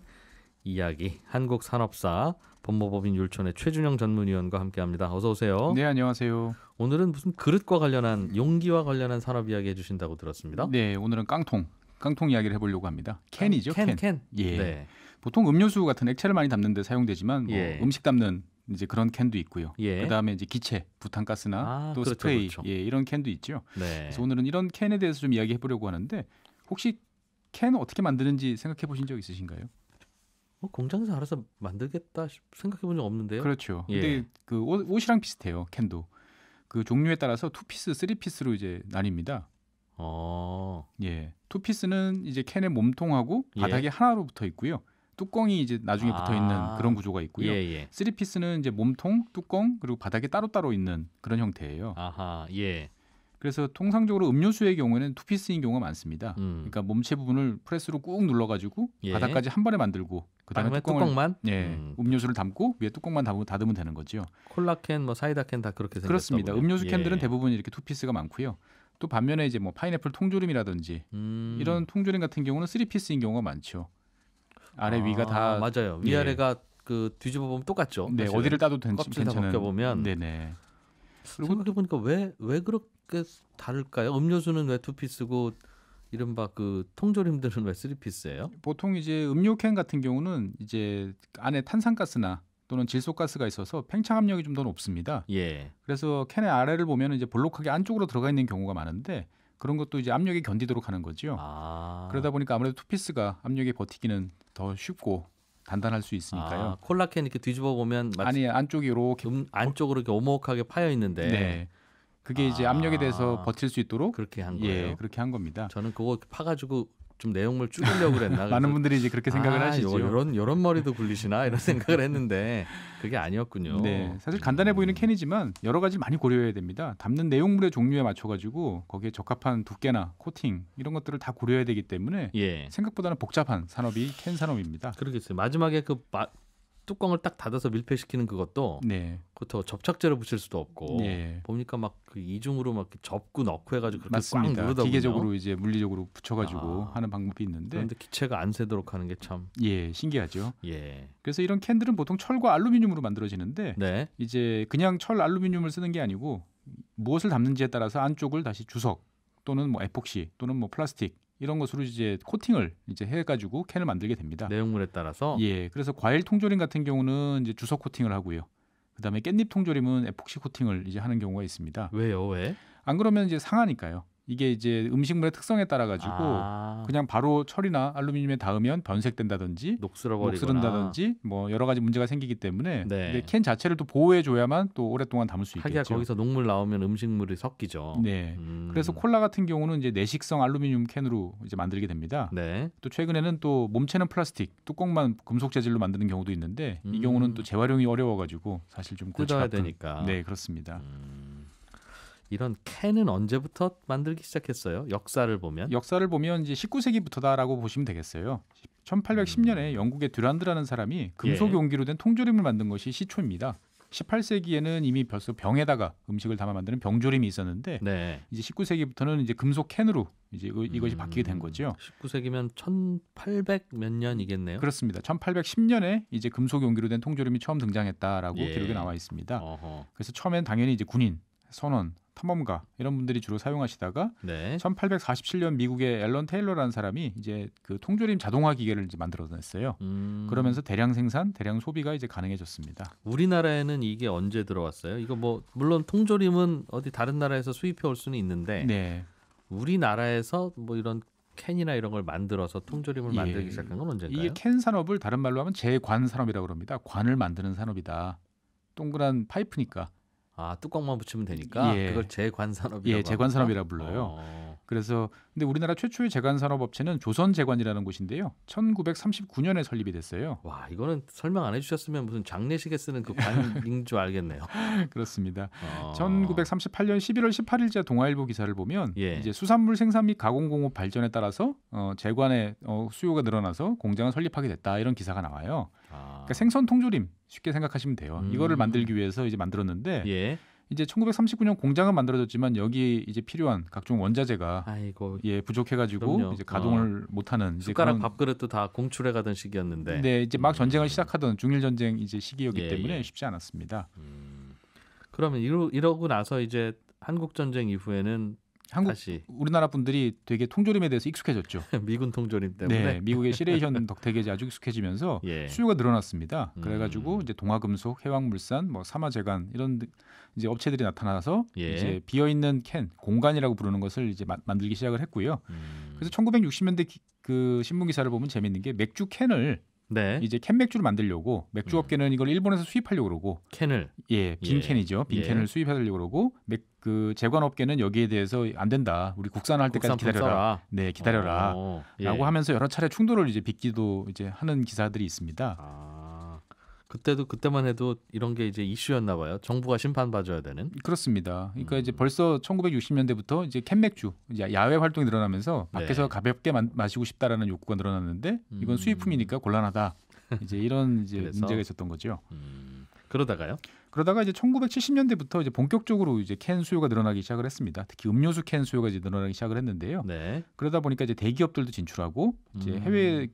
이야기 한국산업사 법무법인 율촌의 최준영 전문위원과 함께합니다. 어서 오세요. 네, 안녕하세요. 오늘은 무슨 그릇과 관련한 용기와 관련한 산업 이야기 해주신다고 들었습니다. 네, 오늘은 깡통 깡통 이야기를 해보려고 합니다. 캔이죠. 캔, 캔. 캔. 예. 네. 보통 음료수 같은 액체를 많이 담는데 사용되지만 뭐 예. 음식 담는 이제 그런 캔도 있고요. 예. 그다음에 이제 기체, 부탄가스나 아, 또 그렇죠, 스프레이 그렇죠. 예, 이런 캔도 있죠. 네. 그래서 오늘은 이런 캔에 대해서 좀 이야기해 보려고 하는데 혹시 캔 어떻게 만드는지 생각해 보신 적 있으신가요? 뭐 공장에서 알아서 만들겠다 생각해 본 적 없는데요. 그렇죠. 예. 근데 그 옷, 이랑 비슷해요. 캔도. 그 종류에 따라서 투피스, 쓰리피스로 이제 나뉩니다. 어. 예. 투피스는 이제 캔의 몸통하고 바닥에 예. 하나로 붙어 있고요. 뚜껑이 이제 나중에 아~ 붙어 있는 아. 그런 구조가 있고요. 쓰리피스는 예, 예. 이제 몸통, 뚜껑 그리고 바닥에 따로따로 있는 그런 형태예요. 아하. 예. 그래서 통상적으로 음료수의 경우에는 투피스인 경우가 많습니다. 음. 그러니까 몸체 부분을 프레스로 꾹 눌러가지고 예. 바닥까지 한 번에 만들고 그다음에 뚜껑을, 뚜껑만 예, 음. 그렇죠. 료수를 담고 위에 뚜껑만 닫으면 되는 거죠. 콜라캔, 뭐 사이다캔 다 그렇게 그렇습니다. 음료수 캔들은 예. 대부분 이렇게 투피스가 많고요. 또 반면에 이제 뭐 파인애플 통조림이라든지 음. 이런 통조림 같은 경우는 쓰리피스인 경우가 많죠. 아래 아, 위가 다 맞아요. 예. 위아래가 예. 그 뒤집어 보면 똑같죠. 네, 사실은. 어디를 따도 괜찮은. 껍질 다 벗겨 보면. 네네. 생각해 보니까 왜 왜 그렇게 다를까요? 음료수는 왜 투피스고 이른바 그 통조림들은 왜 쓰리피스예요? 보통 이제 음료캔 같은 경우는 이제 안에 탄산가스나 또는 질소가스가 있어서 팽창 압력이 좀 더 높습니다. 예. 그래서 캔의 아래를 보면 이제 볼록하게 안쪽으로 들어가 있는 경우가 많은데 그런 것도 이제 압력이 견디도록 하는 거죠. 아. 그러다 보니까 아무래도 투피스가 압력에 버티기는 더 쉽고 단단할 수 있으니까요. 아, 콜라캔 이렇게 뒤집어 보면 아니 안쪽이 이렇게 음, 안쪽으로 이렇게 오목하게 파여 있는데 네. 그게 아, 이제 압력에 대해서 버틸 수 있도록 그렇게 한 예, 거예요. 예, 그렇게 한 겁니다. 저는 그거 파가지고 좀 내용물 줄이려고 그랬나. [laughs] 많은 분들이 이제 그렇게 생각을 아, 하시죠. 이런 이런 머리도 굴리시나 이런 [laughs] 생각을 했는데 그게 아니었군요. 네, 사실 간단해 보이는 캔이지만 여러 가지 많이 고려해야 됩니다. 담는 내용물의 종류에 맞춰가지고 거기에 적합한 두께나 코팅 이런 것들을 다 고려해야 되기 때문에 예. 생각보다는 복잡한 산업이 캔 산업입니다. 그러겠어요. 마지막에 그 마, 뚜껑을 딱 닫아서 밀폐시키는 그것도 네. 그렇다고 접착제를 붙일 수도 없고 네. 보니까 막그 이중으로 막 접고 넣고 해가지고 그렇게 맞습니다. 꽉 누르다 기계적으로 이제 물리적으로 붙여가지고 아. 하는 방법이 있는데 그런데 기체가 안 새도록 하는 게 참예 신기하죠. 예. 그래서 이런 캔들은 보통 철과 알루미늄으로 만들어지는데 네. 이제 그냥 철 알루미늄을 쓰는 게 아니고 무엇을 담는지에 따라서 안쪽을 다시 주석 또는 뭐 에폭시 또는 뭐 플라스틱 이런 것으로 이제 코팅을 이제 해가지고 캔을 만들게 됩니다. 내용물에 따라서. 예, 그래서 과일 통조림 같은 경우는 이제 주석 코팅을 하고요. 그다음에 깻잎 통조림은 에폭시 코팅을 이제 하는 경우가 있습니다. 왜요? 왜? 안 그러면 이제 상하니까요. 이게 이제 음식물의 특성에 따라 가지고 아. 그냥 바로 철이나 알루미늄에 닿으면 변색된다든지 녹슬어버린다든지 뭐 여러 가지 문제가 생기기 때문에 네. 캔 자체를 또 보호해 줘야만 또 오랫동안 담을 수 있겠죠. 하기야 거기서 녹물 나오면 음식물이 섞이죠. 네. 음. 그래서 콜라 같은 경우는 이제 내식성 알루미늄 캔으로 이제 만들게 됩니다. 네. 또 최근에는 또 몸체는 플라스틱 뚜껑만 금속 재질로 만드는 경우도 있는데 음. 이 경우는 음. 또 재활용이 어려워 가지고 사실 좀 뜯어야 같은. 되니까. 네, 그렇습니다. 음. 이런 캔은 언제부터 만들기 시작했어요? 역사를 보면 역사를 보면 이제 19세기부터다라고 보시면 되겠어요. 1810년에 음. 영국의 듀란드라는 사람이 금속 예. 용기로 된 통조림을 만든 것이 시초입니다. 18세기에는 이미 벌써 병에다가 음식을 담아 만드는 병조림이 있었는데 네. 이제 19세기부터는 이제 금속 캔으로 이제 이것이 음, 바뀌게 된 거죠. 19세기면 1800 몇 년이겠네요. 그렇습니다. 1810년에 이제 금속 용기로 된 통조림이 처음 등장했다라고 예. 기록에 나와 있습니다. 어허. 그래서 처음엔 당연히 이제 군인 선원, 탐험가 이런 분들이 주로 사용하시다가 네. 1847년 미국의 앨런 테일러라는 사람이 이제 그 통조림 자동화 기계를 이제 만들어냈어요. 음. 그러면서 대량 생산, 대량 소비가 이제 가능해졌습니다. 우리나라에는 이게 언제 들어왔어요? 이거 뭐 물론 통조림은 어디 다른 나라에서 수입해 올 수는 있는데 네. 우리나라에서 뭐 이런 캔이나 이런 걸 만들어서 통조림을 예. 만들기 시작한 건 언제인가요? 이게 캔 산업을 다른 말로 하면 재관 산업이라고 합니다. 관을 만드는 산업이다. 동그란 파이프니까 아 뚜껑만 붙이면 되니까 예. 그걸 재관산업이라고 예, 재관산업이라 불러요. 어. 그래서 근데 우리나라 최초의 재관산업 업체는 조선재관이라는 곳인데요. 1939년에 설립이 됐어요. 와 이거는 설명 안 해주셨으면 무슨 장례식에 쓰는 그 관인 줄 알겠네요. [laughs] 그렇습니다. 어. 1938년 11월 18일자 동아일보 기사를 보면 예. 이제 수산물 생산 및 가공공업 발전에 따라서 어, 재관의 어, 수요가 늘어나서 공장을 설립하게 됐다 이런 기사가 나와요. 아. 그러니까 생선 통조림 쉽게 생각하시면 돼요. 음. 이거를 만들기 위해서 이제 만들었는데 예. 이제 1939년 공장은 만들어졌지만 여기 이제 필요한 각종 원자재가 아이고, 예 부족해가지고 그럼요. 이제 가동을 어. 못하는 이제 숟가락 밥그릇도 다 공출해가던 시기였는데. 근 네, 이제 막 음. 전쟁을 음. 시작하던 중일 전쟁 이제 시기였기 예, 때문에 예. 쉽지 않았습니다. 음. 그러면 이러, 이러고 나서 이제 한국 전쟁 이후에는 한국 다시. 우리나라 분들이 되게 통조림에 대해서 익숙해졌죠. [laughs] 미군 통조림 때문에 네, [laughs] 미국의 시레이션 덕택에 아주 익숙해지면서 예. 수요가 늘어났습니다. 음. 그래가지고 이제 동화금속, 해왕물산, 뭐 삼화재간 이런 이제 업체들이 나타나서 예. 이제 비어 있는 캔 공간이라고 부르는 것을 이제 마, 만들기 시작을 했고요. 음. 그래서 1960년대 기, 그 신문 기사를 보면 재밌는 게 맥주 캔을 네. 이제 캔 맥주를 만들려고 맥주 음. 업계는 이걸 일본에서 수입하려고 그러고 캔을 예, 빈 예. 캔이죠. 빈 예. 캔을 수입하려고 그러고 맥 그재관업계는 여기에 대해서 안 된다. 우리 국산화할 때까지 기다려라. 품사라. 네, 기다려라라고 어, 어, 예. 하면서 여러 차례 충돌을 이제 빚기도 이제 하는 기사들이 있습니다. 아, 그때도 그때만 해도 이런 게 이제 이슈였나 봐요. 정부가 심판받아야 되는. 그렇습니다. 그러니까 음. 이제 벌써 1960년대부터 이제 캔맥주 이제 야외 활동이 늘어나면서 밖에서 네. 가볍게 마, 마시고 싶다라는 욕구가 늘어났는데 이건 음. 수입품이니까 곤란하다. 이제 이런 이제 [laughs] 문제가 있었던 거죠. 음, 그러다가요? 그러다가 이제 1970년대부터 이제 본격적으로 이제 캔 수요가 늘어나기 시작을 했습니다. 특히 음료수 캔 수요가 이제 늘어나기 시작을 했는데요. 네. 그러다 보니까 이제 대기업들도 진출하고 이제 음. 해외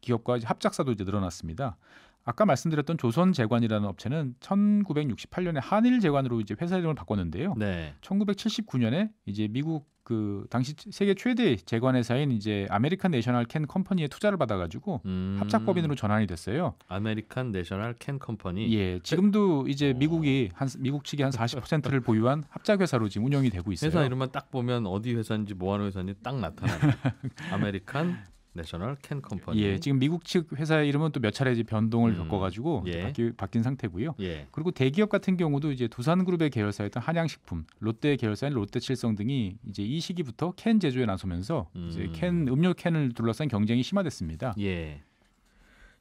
기업과 이제 합작사도 이제 늘어났습니다. 아까 말씀드렸던 조선재관이라는 업체는 1968년에 한일재관으로 이제 회사 이름을 바꿨는데요. 네. 1979년에 이제 미국 그 당시 세계 최대 재관 회사인 이제 아메리칸 내셔널 캔 컴퍼니에 투자를 받아가지고 음. 합작법인으로 전환이 됐어요. 아메리칸 내셔널 캔 컴퍼니. 예, 지금도 이제 어. 미국이 한 미국 측이 한 40%를 [laughs] 보유한 합작 회사로 지금 운영이 되고 있어요. 회사 이름만 딱 보면 어디 회사인지 뭐하는 회사인지 딱 나타나요. [laughs] 아메리칸 내셔널 캔 컴퍼니. 예, 지금 미국 측 회사 이름은 또 몇 차례 변동을 음. 겪어가지고 예. 바뀌, 바뀐 상태고요. 예. 그리고 대기업 같은 경우도 이제 두산그룹의 계열사였던 한양식품, 롯데 계열사인 롯데칠성 등이 이제 이 시기부터 캔 제조에 나서면서 음. 이제 캔 음료 캔을 둘러싼 경쟁이 심화됐습니다. 예.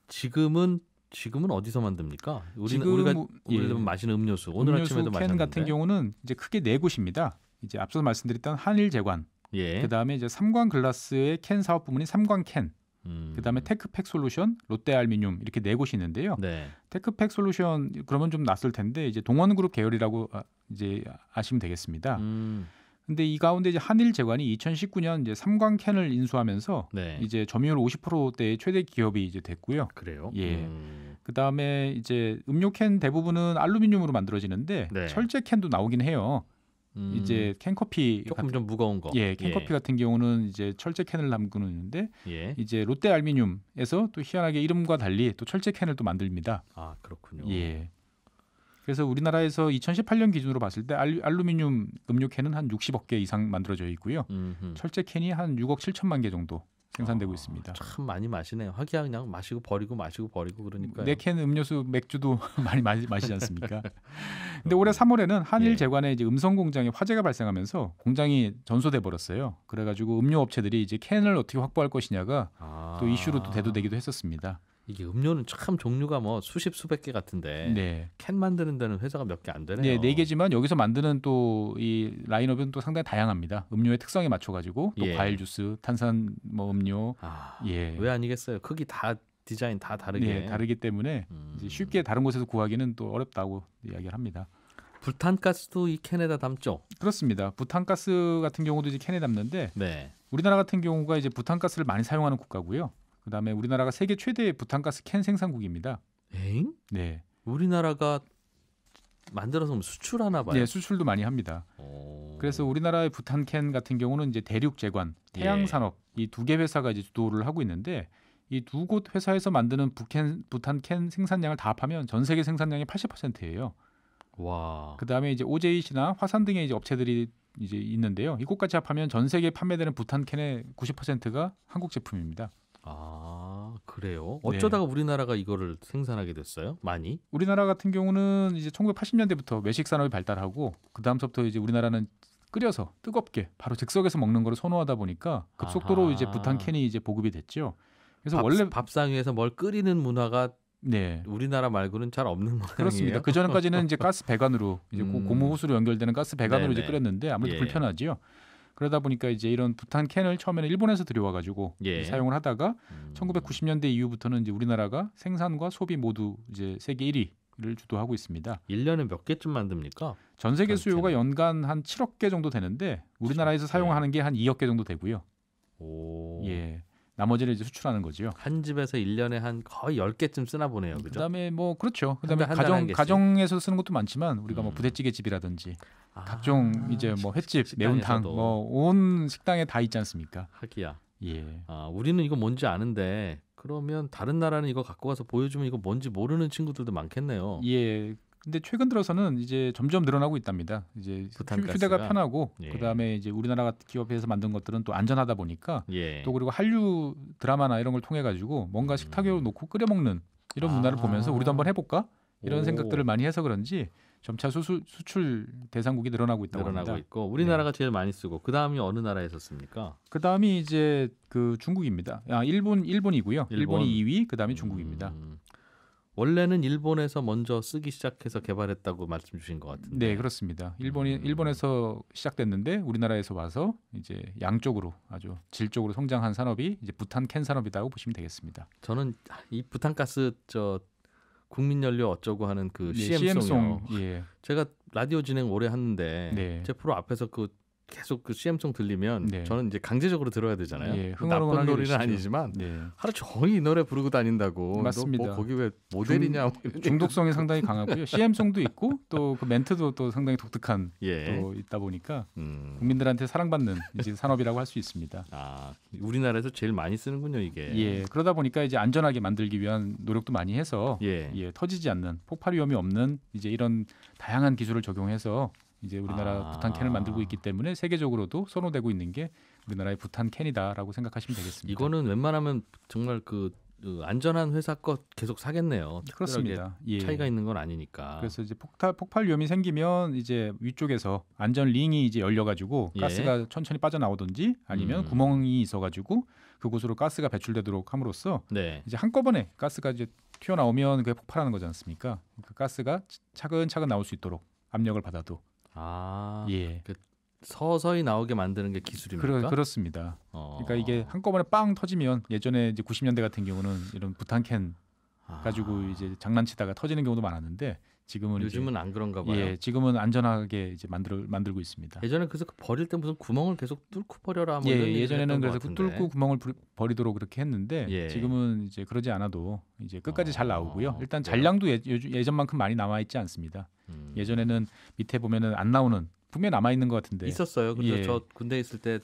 지금은 지금은 어디서 만듭니까? 우리는 뭐, 우리가 예. 우리는 마시는 음료수 오늘 음료수 아침에도 마셨는데 캔 같은 경우는 이제 크게 네 곳입니다. 이제 앞서 말씀드렸던 한일 재관, 예. 그다음에 이제 삼광 글라스의 캔 사업 부문이 삼광캔. 음. 그다음에 테크팩 솔루션, 롯데알미늄 이렇게 네 곳이 있는데요. 네. 테크팩 솔루션 그러면 좀 낯설 텐데 이제 동원그룹 계열이라고 아, 이제 아시면 되겠습니다. 음. 근데 이 가운데 이제 한일 재관이 2019년 이제 삼광캔을 인수하면서 네. 이제 점유율 50%대의 최대 기업이 이제 됐고요. 그래요? 예. 음. 그다음에 이제 음료캔 대부분은 알루미늄으로 만들어지는데 네. 철제캔도 나오긴 해요. 음. 이제 캔커피 조금 같은, 좀 무거운 거. 예, 예. 캔커피 예. 같은 경우는 이제 철제 캔을 남그는 있는데 예. 이제 롯데 알미늄에서 또 희한하게 이름과 달리 또 철제 캔을 또 만듭니다. 아 그렇군요. 예. 그래서 우리나라에서 2018년 기준으로 봤을 때 알, 루미늄 음료 캔은 한 60억 개 이상 만들어져 있고요. 음흠. 철제 캔이 한 6억 7천만 개 정도 생산되고 어, 있습니다. 아, 참 많이 마시네요. 하기야 그냥 마시고 버리고 마시고 버리고 그러니까 요 네캔 음료수 맥주도 [laughs] 많이 마시, 지 않습니까? [laughs] 근데 올해 3월에는 한일 예. 재관의 이제 음성 공장에 화재가 발생하면서 공장이 전소돼 버렸어요. 그래가지고 음료 업체들이 이제 캔을 어떻게 확보할 것이냐가 아. 또 이슈로 또 대두되기도 했었습니다. 이게 음료는 참 종류가 뭐 수십 수백 개 같은데 네. 캔 만드는 데는 회사가 몇 개 안 되네요. 네, 네 개지만 여기서 만드는 또 이 라인업은 또 상당히 다양합니다. 음료의 특성에 맞춰 가지고 또 예. 과일 주스, 탄산 뭐 음료 아, 예. 왜 아니겠어요. 크기 다 디자인 다 다르게 네, 다르기 때문에 음. 쉽게 다른 곳에서 구하기는 또 어렵다고 이야기를 합니다. 부탄가스도 이 캔에다 담죠. 그렇습니다. 부탄가스 같은 경우도 이제 캔에 담는데 네. 우리나라 같은 경우가 이제 부탄가스를 많이 사용하는 국가고요. 그다음에 우리나라가 세계 최대의 부탄가스 캔 생산국입니다. 에잉? 네. 우리나라가 만들어서 뭐 수출하나 봐요. 네, 수출도 많이 합니다. 오. 어. 그래서 우리나라의 부탄캔 같은 경우는 이제 대륙 재관, 예. 태양 산업 예. 이두 개 회사가 이제 주도를 하고 있는데 이 두 곳 회사에서 만드는 부캔, 부탄캔 생산량을 다 합하면 전 세계 생산량의 80%예요. 와. 그다음에 이제 OJC나 화산 등의 이제 업체들이 이제 있는데요. 이곳까지 합하면 전 세계 판매되는 부탄캔의 90%가 한국 제품입니다. 아, 그래요? 네. 어쩌다가 우리나라가 이거를 생산하게 됐어요? 많이? 우리나라 같은 경우는 이제 1980년대부터 매식 산업이 발달하고 그다음서부터 이제 우리나라는 끓여서 뜨겁게 바로 즉석에서 먹는 거를 선호하다 보니까 급속도로 아하. 이제 부탄 캔이 이제 보급이 됐죠. 그래서 밥, 원래 밥상 위에서 뭘 끓이는 문화가 네. 우리나라 말고는 잘 없는 모양요 그렇습니다. 그 전까지는 이제 [laughs] 가스 배관으로 이제 음. 고무 호수로 연결되는 가스 배관으로 네네. 이제 끓였는데 아무래도 예. 불편하지요. 그러다 보니까 이제 이런 부탄 캔을 처음에는 일본에서 들여와 가지고 예. 사용을 하다가 음. 1990년대 이후부터는 이제 우리나라가 생산과 소비 모두 이제 세계 1위 를 주도하고 있습니다. 1년에 몇 개쯤 만듭니까? 전 세계 수요가 연간 한 7억 개 정도 되는데 우리나라에서 그렇죠. 사용하는 예. 게한 2억 개 정도 되고요. 오. 예. 나머지를 이제 수출하는 거지요. 한 집에서 1년에 한 거의 10개쯤 쓰나 보네요. 그죠? 그다음에 뭐 그렇죠. 그다음에 가정 가정에서 쓰는 것도 많지만 우리가 뭐 음. 뭐 부대찌개 집이라든지 아, 각종 이제 뭐 횟집, 매운탕 뭐 온 식당에 다 있지 않습니까? 하기야. 예. 아, 우리는 이거 뭔지 아는데 그러면 다른 나라는 이거 갖고 가서 보여주면 이거 뭔지 모르는 친구들도 많겠네요. 예. 근데 최근 들어서는 이제 점점 늘어나고 있답니다. 이제 휴대가 편하고 예. 그다음에 이제 우리나라 기업에서 만든 것들은 또 안전하다 보니까 예. 또 그리고 한류 드라마나 이런 걸 통해 가지고 뭔가 식탁에 음. 놓고 끓여 먹는 이런 아. 문화를 보면서 우리도 한번 해볼까 이런 오. 생각들을 많이 해서 그런지 점차 수수, 출 대상국이 늘어나고 있다고 늘어나고 합니다. 있고 우리나라가 네. 제일 많이 쓰고 그 다음이 어느 나라에서 씁니까? 그 다음이 이제 그 중국입니다. 아 일본 일본이고요. 일본. 이 2위 그 다음이 중국입니다. 음. 원래는 일본에서 먼저 쓰기 시작해서 개발했다고 말씀 주신 것 같은데. 네, 그렇습니다. 일본이 음. 일본에서 시작됐는데 우리나라에서 와서 이제 양쪽으로 아주 질적으로 성장한 산업이 이제 부탄 캔 산업이라고 보시면 되겠습니다. 저는 이 부탄 가스 저 국민 연료 어쩌고 하는 그 네, c m 송 CM송. 예. 제가 라디오 진행 오래 했는데 네. 제 프로 앞에서 그 계속 그 CM송 들리면 네. 저는 이제 강제적으로 들어야 되잖아요. 예, 나쁜 노래는 아니지만 예. 하루 종일 이 노래 부르고 다닌다고. 뭐 맞습니다. 뭐 거기 왜 모델이냐. 중, 뭐 중독성이 상당히 강하고요. CM송도 있고 또 그 멘트도 또 상당히 독특한 예. 또 있다 보니까 음. 국민들한테 사랑받는 이제 산업이라고 할 수 있습니다. 아, 우리나라에서 제일 많이 쓰는군요 이게. 예, 그러다 보니까 이제 안전하게 만들기 위한 노력도 많이 해서 예, 예 터지지 않는 폭발 위험이 없는 이제 이런 다양한 기술을 적용해서 이제 우리나라 아. 부탄캔을 만들고 있기 때문에 세계적으로도 선호되고 있는 게 우리나라의 부탄캔이다라고 생각하시면 되겠습니다. 이거는 웬만하면 정말 그, 그 안전한 회사 것 계속 사겠네요. 그렇습니다. 예. 차이가 있는 건 아니니까. 그래서 이제 폭탄 폭발 위험이 생기면 이제 위쪽에서 안전 링이 이제 열려가지고 예. 가스가 천천히 빠져나오든지 아니면 음. 구멍이 있어가지고 그곳으로 가스가 배출되도록 함으로써 네. 이제 한꺼번에 가스가 이제 튀어나오면 그게 폭발하는 거지 않습니까? 그 가스가 차근차근 나올 수 있도록 압력을 받아도 아, 예. 그 서서히 나오게 만드는 게 기술입니까? 그러, 그렇습니다. 어. 그러니까 이게 한꺼번에 빵 터지면 예전에 이제 90년대 같은 경우는 이런 부탄캔 아. 가지고 이제 장난치다가 터지는 경우도 많았는데 지금은 요즘은 이제, 안 그런가 봐요. 예, 지금은 안전하게 이제 만들어 만들고 있습니다. 예전에 그래서 그 버릴 때 무슨 구멍을 계속 뚫고 버려라 뭐 예, 예전에는 그래서 뚫고 구멍을 버리도록 그렇게 했는데 예. 지금은 이제 그러지 않아도 이제 끝까지 어. 잘 나오고요. 어. 일단 예. 잔량도 예, 예전만큼 많이 남아 있지 않습니다. 음. 예전에는 밑에 보면은 안 나오는 분명 남아 있는 것 같은데 있었어요. 근데 예. 저 군대 있을 때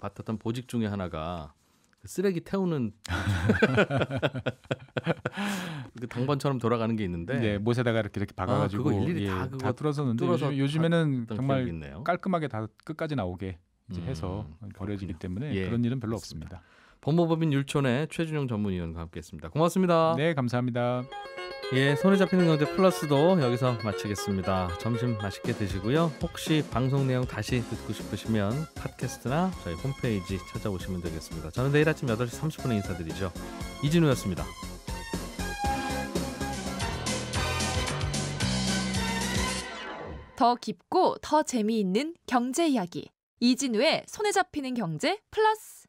맡았던 보직 중에 하나가 그 쓰레기 태우는 [laughs] 그 당번처럼 돌아가는 게 있는데 네, 못에다가 이렇게 이렇게 박아가지고 아, 그거 일일이 예, 다, 그거 다 뚫어서는데 뚫어서 요즘, 에는 정말 깔끔하게 다 끝까지 나오게 이제 음, 해서 버려지기 그렇군요. 때문에 예, 그런 일은 별로 그습니다 없습니다. 법무법인 율촌의 최준영 전문위원과 함께했습니다. 고맙습니다. 네, 감사합니다. 예, 손에 잡히는 경제 플러스도 여기서 마치겠습니다. 점심 맛있게 드시고요. 혹시 방송 내용 다시 듣고 싶으시면 팟캐스트나 저희 홈페이지 찾아오시면 되겠습니다. 저는 내일 아침 8시 30분에 인사드리죠. 이진우였습니다. 더 깊고 더 재미있는 경제 이야기. 이진우의 손에 잡히는 경제 플러스.